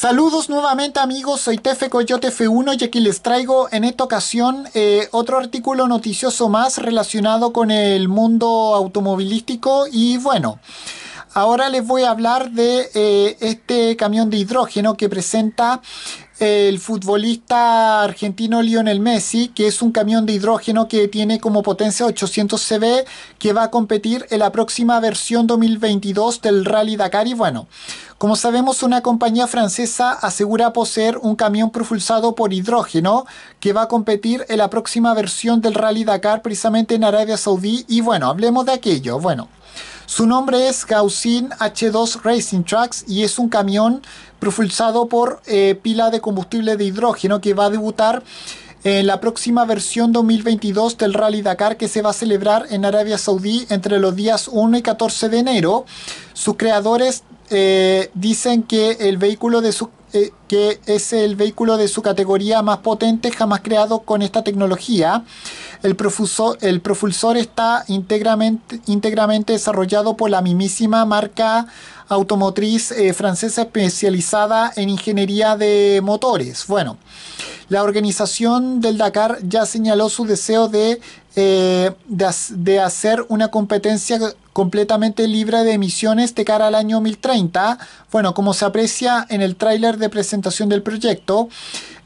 Saludos nuevamente amigos, soy Tefe Coyote F1 y aquí les traigo en esta ocasión eh, otro artículo noticioso más relacionado con el mundo automovilístico y bueno... Ahora les voy a hablar de eh, este camión de hidrógeno que presenta eh, el futbolista argentino Lionel Messi, que es un camión de hidrógeno que tiene como potencia 800 CV, que va a competir en la próxima versión 2022 del Rally Dakar. Y bueno, como sabemos, una compañía francesa asegura poseer un camión propulsado por hidrógeno que va a competir en la próxima versión del Rally Dakar, precisamente en Arabia Saudí. Y bueno, hablemos de aquello. Bueno. Su nombre es Gaussin H2 Racing Tracks y es un camión propulsado por eh, pila de combustible de hidrógeno que va a debutar en la próxima versión 2022 del Rally Dakar que se va a celebrar en Arabia Saudí entre los días 1 y 14 de enero. Sus creadores eh, dicen que el vehículo de sus eh, que es el vehículo de su categoría más potente jamás creado con esta tecnología. El, profuso, el propulsor está íntegramente, desarrollado por la mismísima marca automotriz eh, francesa especializada en ingeniería de motores. Bueno, la organización del Dakar ya señaló su deseo de, eh, de, de hacer una competencia completamente libre de emisiones de cara al año 2030. Bueno, como se aprecia en el tráiler de presentación del proyecto,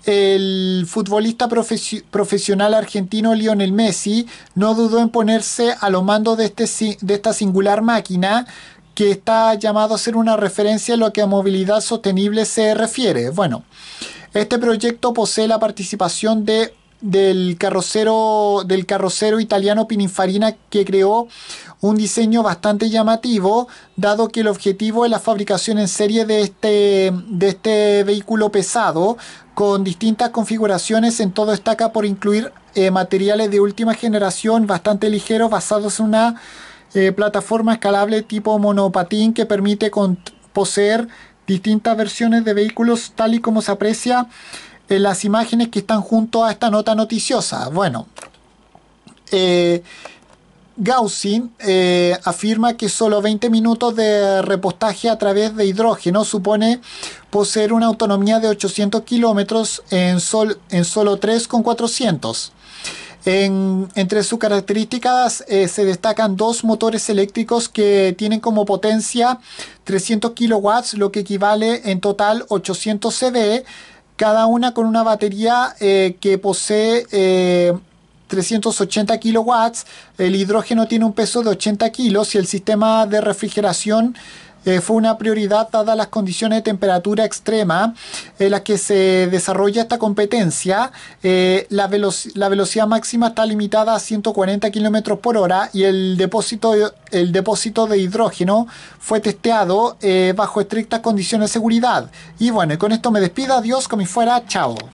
el futbolista profesional argentino Lionel Messi no dudó en ponerse a lo mando de, este, de esta singular máquina que está llamado a ser una referencia en lo que a movilidad sostenible se refiere. Bueno, este proyecto posee la participación de del carrocero, del carrocero italiano Pininfarina que creó un diseño bastante llamativo, dado que el objetivo es la fabricación en serie de este, de este vehículo pesado, con distintas configuraciones. En todo destaca por incluir eh, materiales de última generación bastante ligeros, basados en una eh, plataforma escalable tipo monopatín que permite poseer distintas versiones de vehículos, tal y como se aprecia las imágenes que están junto a esta nota noticiosa. Bueno, eh, eh afirma que solo 20 minutos de repostaje a través de hidrógeno supone poseer una autonomía de 800 kilómetros en, sol, en solo 3,400. entre sus características eh, se destacan dos motores eléctricos que tienen como potencia 300 kilowatts, lo que equivale en total 800 cd cada una con una batería eh, que posee 380 eh, kilowatts, el hidrógeno tiene un peso de 80 kilos y el sistema de refrigeración eh, fue una prioridad dadas las condiciones de temperatura extrema en las que se desarrolla esta competencia. Eh, la, velocidad máxima está limitada a 140 km por hora y el depósito, de hidrógeno fue testeado eh, bajo estrictas condiciones de seguridad. Y bueno, con esto me despido. Adiós, como fuera. Chao.